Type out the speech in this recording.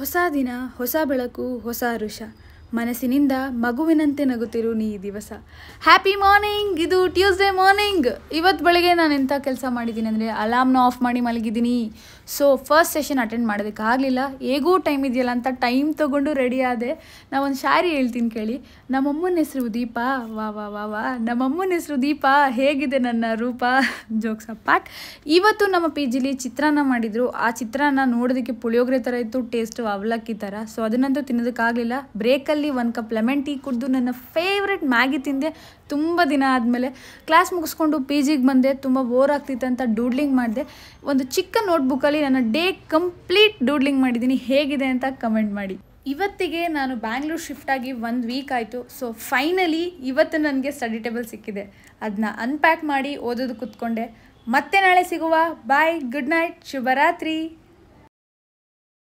ಹೊಸ ದಿನ ಹೊಸ ಬೆಳಕು ಹೊಸ ಋಷ ಮನಸ್ಸಿನಿಂದ ಮಗುವಿನಂತೆ ನಗುತ್ತಿರು ನೀ ಈ ದಿವಸ ಹ್ಯಾಪಿ ಮಾರ್ನಿಂಗ್ ಇದು ಟ್ಯೂಸ್ಡೇ ಮಾರ್ನಿಂಗ್ ಇವತ್ತು ಬೆಳಗ್ಗೆ ನಾನು ಎಂಥ ಕೆಲಸ ಮಾಡಿದ್ದೀನಿ ಅಂದರೆ ಅಲಾರ್ಮ್ನ ಆಫ್ ಮಾಡಿ ಮಲಗಿದ್ದೀನಿ ಸೊ ಫಸ್ಟ್ ಸೆಷನ್ ಅಟೆಂಡ್ ಮಾಡೋದಕ್ಕಾಗಲಿಲ್ಲ ಹೇಗೂ ಟೈಮ್ ಇದೆಯಲ್ಲ ಅಂತ ಟೈಮ್ ತೊಗೊಂಡು ರೆಡಿ ಆದೆ ಒಂದು ಶಾರಿ ಹೇಳ್ತೀನಿ ಕೇಳಿ ನಮ್ಮಮ್ಮನ ಹೆಸರು ದೀಪ ವಾ ವಾ ವಾ ವಾ ನಮ್ಮಮ್ಮನ ಹೆಸರು ದೀಪ ಹೇಗಿದೆ ನನ್ನ ರೂಪ ಜೋಕ್ಸ್ ಅಪ್ಪಾಟ್ ಇವತ್ತು ನಮ್ಮ ಪಿ ಜಿಲಿ ಚಿತ್ರಾನ್ನ ಮಾಡಿದರು ಆ ಚಿತ್ರಾನ್ನ ನೋಡೋದಕ್ಕೆ ಪುಳಿಯೋಗರೆ ಥರ ಇತ್ತು ಟೇಸ್ಟು ಅವಲಕ್ಕಿ ಥರ ಸೊ ಅದನ್ನಂತೂ ತಿನ್ನೋದಕ್ಕಾಗಲಿಲ್ಲ ಬ್ರೇಕಲ್ಲಿ ಅಲ್ಲಿ ಒಂದು ಕಪ್ ಲೆಮನ್ ಟೀ ಕುಡಿದು ನನ್ನ ಫೇವ್ರೆಟ್ ಮ್ಯಾಗಿ ತಿಂದೆ ತುಂಬ ದಿನ ಆದಮೇಲೆ ಕ್ಲಾಸ್ ಮುಗಿಸ್ಕೊಂಡು ಪಿ ಜಿಗೆ ಬಂದೆ ತುಂಬ ಬೋರ್ ಆಗ್ತಿತ್ತು ಅಂತ ಡೂಡ್ಲಿಂಗ್ ಮಾಡಿದೆ ಒಂದು ಚಿಕ್ಕ ನೋಟ್ಬುಕ್ಕಲ್ಲಿ ನನ್ನ ಡೇ ಕಂಪ್ಲೀಟ್ ಡೂಡ್ಲಿಂಗ್ ಮಾಡಿದ್ದೀನಿ ಹೇಗಿದೆ ಅಂತ ಕಮೆಂಟ್ ಮಾಡಿ ಇವತ್ತಿಗೆ ನಾನು ಬ್ಯಾಂಗ್ಳೂರ್ ಶಿಫ್ಟ್ ಆಗಿ ಒಂದು ವೀಕ್ ಆಯಿತು ಸೊ ಫೈನಲಿ ಇವತ್ತು ನನಗೆ ಸ್ಟಡಿ ಟೇಬಲ್ ಸಿಕ್ಕಿದೆ ಅದನ್ನ ಅನ್ಪ್ಯಾಕ್ ಮಾಡಿ ಓದೋದು ಕೂತ್ಕೊಂಡೆ ಮತ್ತೆ ನಾಳೆ ಸಿಗುವ ಬಾಯ್ ಗುಡ್ ನೈಟ್ ಶುಭರಾತ್ರಿ